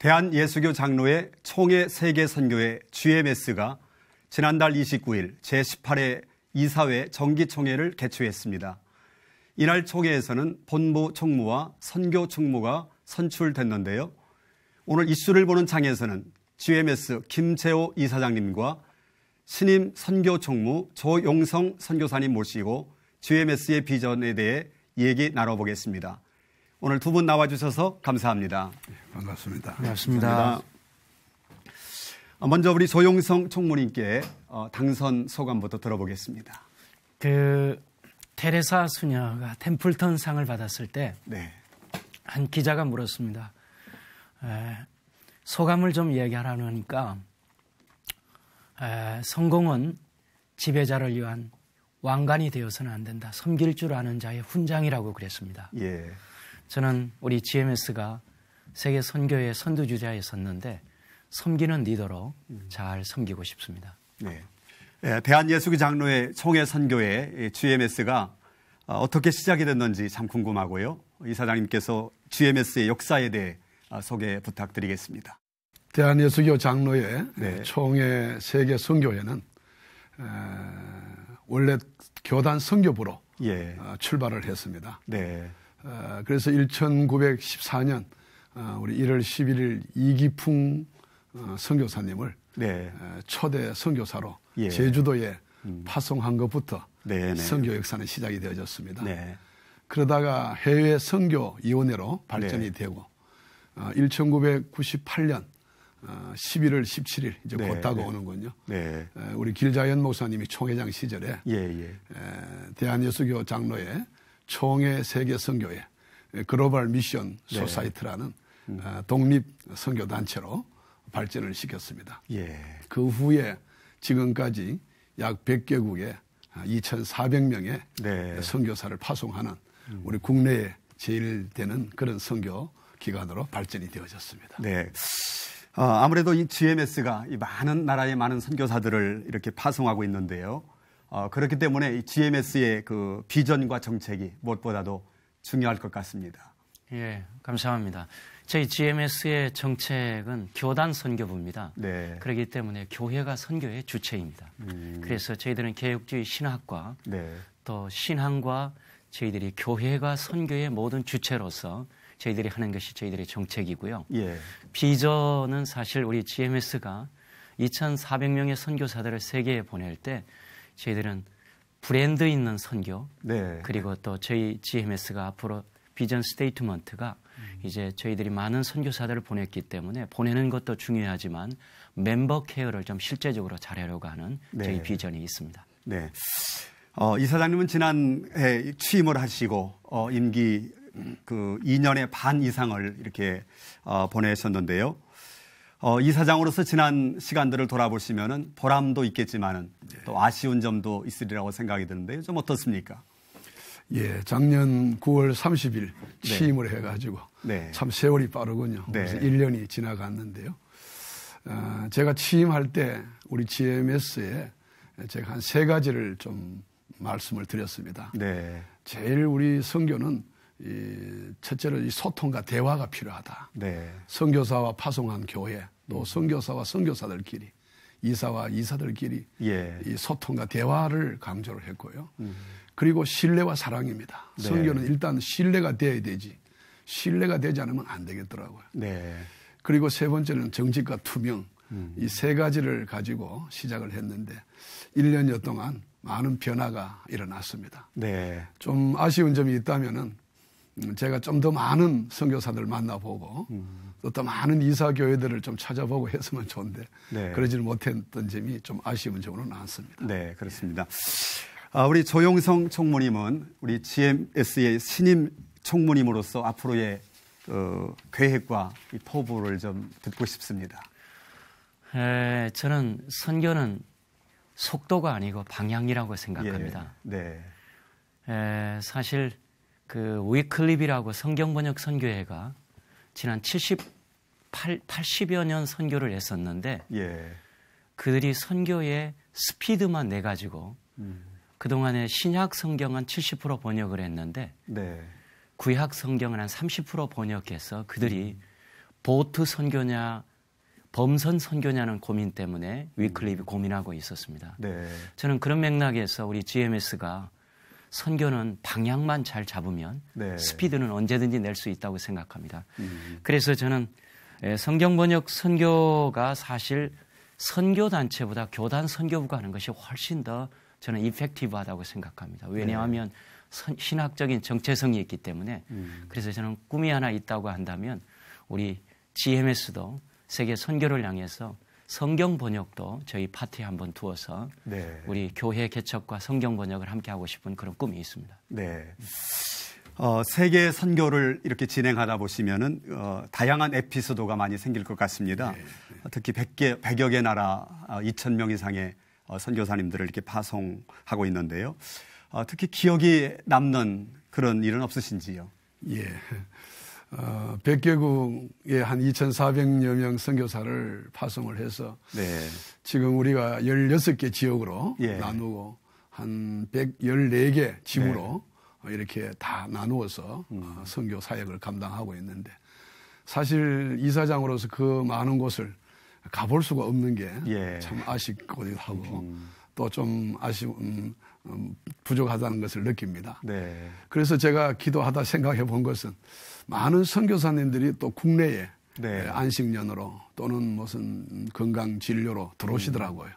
대한예수교 장로의 총회 세계선교회 GMS가 지난달 29일 제18회 이사회 정기총회를 개최했습니다. 이날 총회에서는 본부 총무와 선교 총무가 선출됐는데요. 오늘 이슈를 보는 장에서는 GMS 김채호 이사장님과 신임 선교 총무 조용성 선교사님 모시고 GMS의 비전에 대해 얘기 나눠보겠습니다. 오늘 두 분 나와주셔서 감사합니다. 예, 반갑습니다. 반갑습니다. 반갑습니다. 어, 먼저 우리 조용성 총무님께 어, 당선 소감부터 들어보겠습니다. 그 테레사 수녀가 템플턴 상을 받았을 때한 네. 기자가 물었습니다. 에, 소감을 좀 얘기하라고 하니까 에, 성공은 지배자를 위한 왕관이 되어서는 안 된다. 섬길 줄 아는 자의 훈장이라고 그랬습니다. 예. 저는 우리 GMS가 세계 선교의 선두주자에 섰는데 섬기는 리더로 잘 섬기고 싶습니다. 네. 예, 대한예수교 장로의 총회 선교회 GMS가 어, 어떻게 시작이 됐는지 참 궁금하고요. 이사장님께서 GMS의 역사에 대해 어, 소개 부탁드리겠습니다. 대한예수교 장로의 네. 총회 세계 선교회는 원래 교단 선교부로 예. 어, 출발을 했습니다. 네. 어, 그래서 1914년 어, 우리 1월 11일 이기풍 어, 선교사님을 네. 초대 선교사로 예. 제주도에 음. 파송한 것부터 네, 네. 선교 역사는 시작이 되어졌습니다. 네. 그러다가 해외 선교 위원회로 네. 발전이 네. 되고 1998년 11월 17일 이제 네, 곧 다가오는군요. 네. 우리 길자연 목사님이 총회장 시절에 예, 예. 대한예수교 장로의 총회 세계 선교회 예, 글로벌 미션 네. 소사이트라는 네. 독립 선교 단체로 발전을 시켰습니다. 예. 그 후에 지금까지 약 100개국에 2,400명의 아, 네. 선교사를 파송하는 우리 국내에 제일 되는 그런 선교 기관으로 발전이 되어졌습니다. 네. 어, 아무래도 이 GMS가 이 많은 나라의 많은 선교사들을 이렇게 파송하고 있는데요. 어, 그렇기 때문에 이 GMS의 그 비전과 정책이 무엇보다도 중요할 것 같습니다. 예, 감사합니다. 저희 GMS의 정책은 교단 선교부입니다. 네. 그렇기 때문에 교회가 선교의 주체입니다. 음. 그래서 저희들은 개혁주의 신학과 네. 또 신앙과 저희들이 교회가 선교의 모든 주체로서 저희들이 하는 것이 저희들의 정책이고요. 예. 비전은 사실 우리 GMS가 2,400명의 선교사들을 세계에 보낼 때 저희들은 브랜드 있는 선교 네. 그리고 또 저희 GMS가 앞으로 비전 스테이트먼트가 음. 이제 저희들이 많은 선교사들을 보냈기 때문에 보내는 것도 중요하지만 멤버 케어를 좀 실제적으로 잘하려고 하는 네. 저희 비전이 있습니다. 네. 어, 이사장님은 지난해 취임을 하시고 어, 임기 그 2년의 반 이상을 이렇게 어, 보내셨는데요. 어, 이사장으로서 지난 시간들을 돌아보시면 보람도 있겠지만또 예. 아쉬운 점도 있으리라고 생각이 드는데요. 좀 어떻습니까? 예, 작년 9월 30일 취임을 네. 해가지고 네. 참 세월이 빠르군요. 네. 그래서 1년이 지나갔는데요. 어, 제가 취임할 때 우리 GMS에 제가 한 세 가지를 좀 말씀을 드렸습니다. 네. 제일 우리 성교는 이 첫째로 이 소통과 대화가 필요하다. 네. 선교사와 파송한 교회, 또 선교사와 선교사들끼리, 이사와 이사들끼리 예. 이 소통과 대화를 강조를 했고요. 음. 그리고 신뢰와 사랑입니다. 네. 선교는 일단 신뢰가 돼야 되지. 신뢰가 되지 않으면 안 되겠더라고요. 네. 그리고 세 번째는 정직과 투명. 음. 이세 가지를 가지고 시작을 했는데 1년여 동안 많은 변화가 일어났습니다. 네. 좀 아쉬운 점이 있다면은 제가 좀 더 많은 선교사들 만나보고 음. 또더 많은 이사 교회들을 좀 찾아보고 했으면 좋은데 네. 그러지를 못했던 점이 좀 아쉬운 점으로 나왔습니다. 네, 그렇습니다. 아, 우리 조용성 총무님은 우리 GMS의 신임 총무님으로서 앞으로의 어, 계획과 이 포부를 좀 듣고 싶습니다. 에, 저는 선교는 속도가 아니고 방향이라고 생각합니다. 예, 네. 에, 사실 그 위클립이라고 성경번역 선교회가 지난 78, 80여 년 선교를 했었는데 예. 그들이 선교의 스피드만 내 가지고 음. 그동안에 신약 성경은 70% 번역을 했는데 네. 구약 성경은 한30% 번역해서 그들이 음. 보트 선교냐 범선 선교냐는 고민 때문에 위클립이 음. 고민하고 있었습니다. 네. 저는 그런 맥락에서 우리 GMS가 선교는 방향만 잘 잡으면 네. 스피드는 언제든지 낼 수 있다고 생각합니다. 음. 그래서 저는 예, 성경 번역 선교가 사실 선교 단체보다 교단 선교부가 하는 것이 훨씬 더 저는 이펙티브하다고 생각합니다. 네. 왜냐하면 네. 선, 신학적인 정체성이 있기 때문에 음. 그래서 저는 꿈이 하나 있다고 한다면 우리 GMS도 세계 선교를 향해서 성경 번역도 저희 파티에 한번 두어서 네. 우리 교회 개척과 성경 번역을 함께 하고 싶은 그런 꿈이 있습니다. 네. 어, 세계 선교를 이렇게 진행하다 보시면은 어, 다양한 에피소드가 많이 생길 것 같습니다. 네. 네. 특히 100개 100여 개 나라 어, 2 0명 이상의 어, 선교사님들을 이렇게 파송하고 있는데요. 어, 특히 기억이 남는 그런 일은 없으신지요? 예. 어, 100개국에 한 2,400여 명 선교사를 파송을 해서 네. 지금 우리가 16개 지역으로 예. 나누고 한 114개 지구로 네. 이렇게 다 나누어서 음. 어, 선교 사역을 감당하고 있는데 사실 이사장으로서 그 많은 곳을 가볼 수가 없는 게참 예. 아쉽기도 하고 음. 또좀 아쉬운 음, 부족하다는 것을 느낍니다. 네. 그래서 제가 기도하다 생각해 본 것은 많은 선교사님들이 또 국내에 네. 예, 안식년으로 또는 무슨 건강 진료로 들어오시더라고요. 음.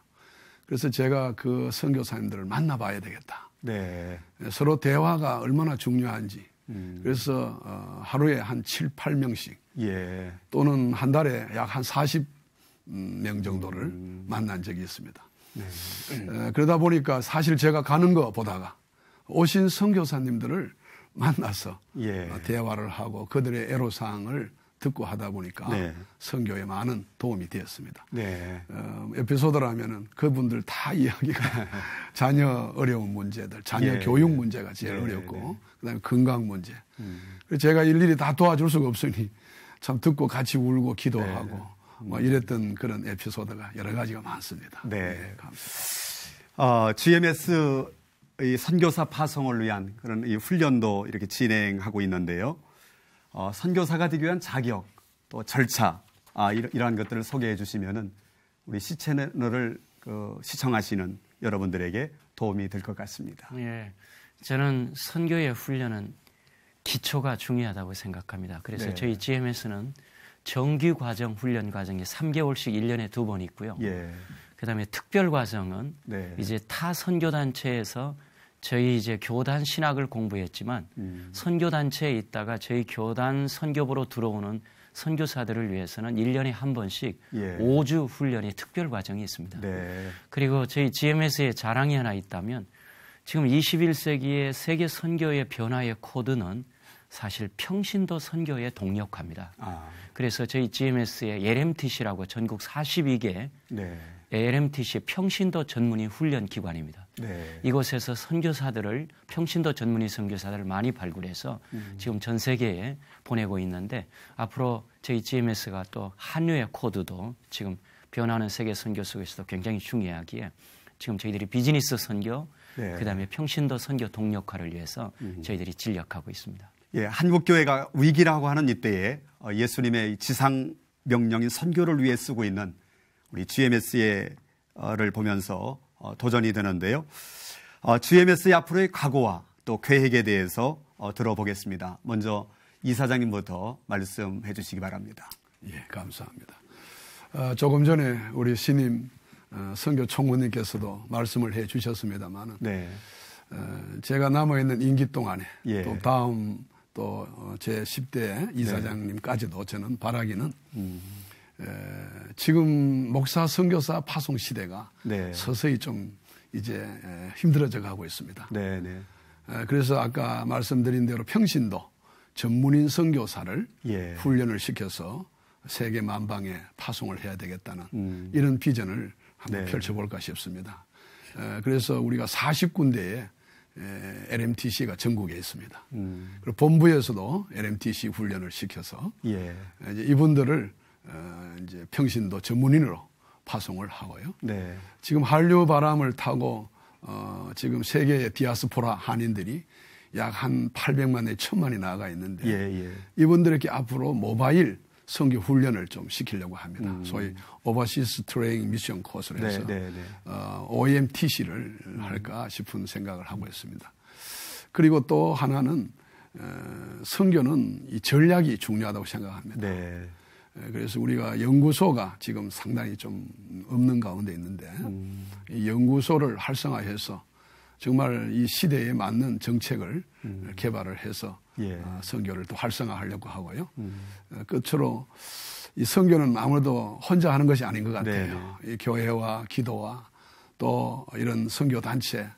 그래서 제가 그 선교사님들을 만나봐야 되겠다. 네. 예, 서로 대화가 얼마나 중요한지. 음. 그래서 어, 하루에 한 7, 8명씩 예. 또는 한 달에 약 한 40명 정도를 음. 만난 적이 있습니다. 네. 에, 그러다 보니까 사실 제가 가는 거 보다가 오신 선교사님들을 만나서 예. 대화를 하고 그들의 애로사항을 듣고 하다 보니까 네. 선교에 많은 도움이 되었습니다. 네. 어, 에피소드라면은 그분들 다 이야기가 자녀 어려운 문제들, 자녀 예. 교육 문제가 제일 예. 어렵고 그다음에 건강 문제. 음. 제가 일일이 다 도와줄 수가 없으니 참 듣고 같이 울고 기도하고 네. 뭐 이랬던 그런 에피소드가 여러 가지가 많습니다. 네. 네 어, GMS 이 선교사 파송을 위한 그런 이 훈련도 이렇게 진행하고 있는데요. 어, 선교사가 되기 위한 자격 또 절차 아, 이러한 것들을 소개해 주시면은 우리 시체널을그 시청하시는 여러분들에게 도움이 될 것 같습니다. 예, 저는 선교의 훈련은 기초가 중요하다고 생각합니다. 그래서 네. 저희 GMS는 정규 과정 훈련 과정이 3개월씩 1년에 두 번 있고요. 예. 그다음에 특별 과정은 네. 이제 타 선교 단체에서 저희 이제 교단 신학을 공부했지만 음. 선교 단체에 있다가 저희 교단 선교부로 들어오는 선교사들을 위해서는 1년에 한 번씩 예. 5주 훈련의 특별 과정이 있습니다. 네. 그리고 저희 GMS의 자랑이 하나 있다면 지금 21세기의 세계 선교의 변화의 코드는 사실 평신도 선교에 동력합니다. 아. 그래서 저희 GMS의 LMTC라고 전국 42개 네. LMTC 평신도 전문의 훈련 기관입니다. 네. 이곳에서 선교사들을 평신도 전문의 선교사들을 많이 발굴해서 음. 지금 전 세계에 보내고 있는데 앞으로 저희 GMS가 또 한류의 코드도 지금 변하는 세계 선교 속에서도 굉장히 중요하기에 지금 저희들이 비즈니스 선교 네. 그다음에 평신도 선교 동력화를 위해서 음. 저희들이 진력하고 있습니다. 예, 한국교회가 위기라고 하는 이때에 어, 예수님의 지상 명령인 선교를 위해 쓰고 있는 우리 GMS를 보면서 어, 도전이 되는데요. g m s 앞으로의 각오와 또 계획에 대해서 어, 들어보겠습니다. 먼저 이 사장님부터 말씀해 주시기 바랍니다. 예, 감사합니다. 조금 전에 우리 신임 선교 총무님께서도 말씀을 해 주셨습니다만, 네. 제가 남아 있는 임기 동안에 예. 또 다음 또제 어, 10대 이사장님까지도 저는 바라기는 음. 에, 지금 목사 선교사 파송 시대가 네. 서서히 좀 이제 힘들어져 가고 있습니다. 네, 네. 에, 그래서 아까 말씀드린 대로 평신도 전문인 선교사를 예. 훈련을 시켜서 세계 만방에 파송을 해야 되겠다는 음. 이런 비전을 한번 네. 펼쳐볼까 싶습니다. 에, 그래서 우리가 40군데에 LMTC가 전국에 있습니다. 음. 그리고 본부에서도 LMTC 훈련을 시켜서 예. 아, 이제 이분들을 어, 이제 평신도 전문인으로 파송을 하고요. 네. 지금 한류 바람을 타고 어, 지금 세계의 디아스포라 한인들이 약 한 800만에 1000만이 나가 있는데 예, 예. 이분들에게 앞으로 모바일 성교 훈련을 좀 시키려고 합니다. 음. 소위 오버시스 트레이닝 미션 코스를 해서 네, 네, 네. 어, OMTC를 음. 할까 싶은 생각을 하고 있습니다. 그리고 또 하나는 어, 선교는 이 전략이 중요하다고 생각합니다. 네. 그래서 우리가 연구소가 지금 상당히 좀 없는 가운데 있는데 음. 이 연구소를 활성화해서 정말 이 시대에 맞는 정책을 음. 개발을 해서 예. 아, 선교를 또 활성화하려고 하고요. 음. 어, 끝으로 이 선교는 아무래도 혼자 하는 것이 아닌 것 같아요. 네이 네. 교회와 기도와 또 이런 선교 단체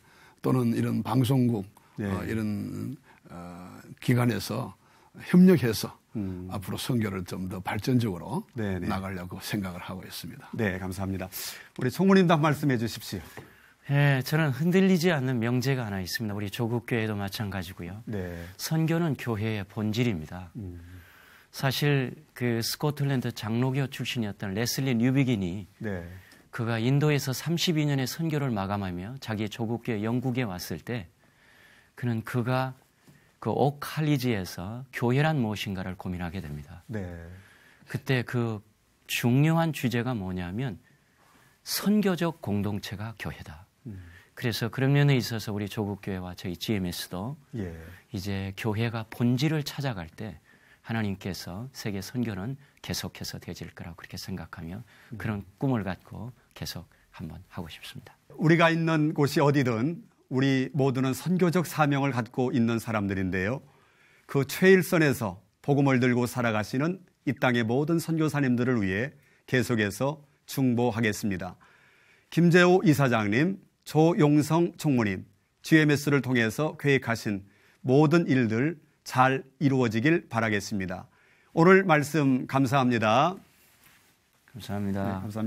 또는 이런 방송국 네. 어, 이런 어, 기관에서 협력해서 음. 앞으로 선교를 좀 더 발전적으로 네네. 네. 나가려고 생각을 하고 있습니다. 네, 감사합니다. 우리 송무님도한 말씀 해주십시오. 예, 저는 흔들리지 않는 명제가 하나 있습니다. 우리 조국교회도 마찬가지고요. 네. 선교는 교회의 본질입니다. 음. 사실 그 스코틀랜드 장로교 출신이었던 레슬리 뉴비긴이 네. 그가 인도에서 32년의 선교를 마감하며 자기 조국교회 영국에 왔을 때 그는 그가 그 오칼리지에서 교회란 무엇인가를 고민하게 됩니다. 네. 그때 그 중요한 주제가 뭐냐면 선교적 공동체가 교회다. 그래서 그런 면에 있어서 우리 조국교회와 저희 GMS도 예. 이제 교회가 본질을 찾아갈 때 하나님께서 세계 선교는 계속해서 되질 거라고 그렇게 생각하며 음. 그런 꿈을 갖고 계속 한번 하고 싶습니다. 우리가 있는 곳이 어디든 우리 모두는 선교적 사명을 갖고 있는 사람들인데요. 그 최일선에서 복음을 들고 살아가시는 이 땅의 모든 선교사님들을 위해 계속해서 중보하겠습니다. 김재호 이사장님, 조용성 총무님, GMS를 통해서 계획하신 모든 일들 잘 이루어지길 바라겠습니다. 오늘 말씀 감사합니다. 감사합니다. 네, 감사합니다.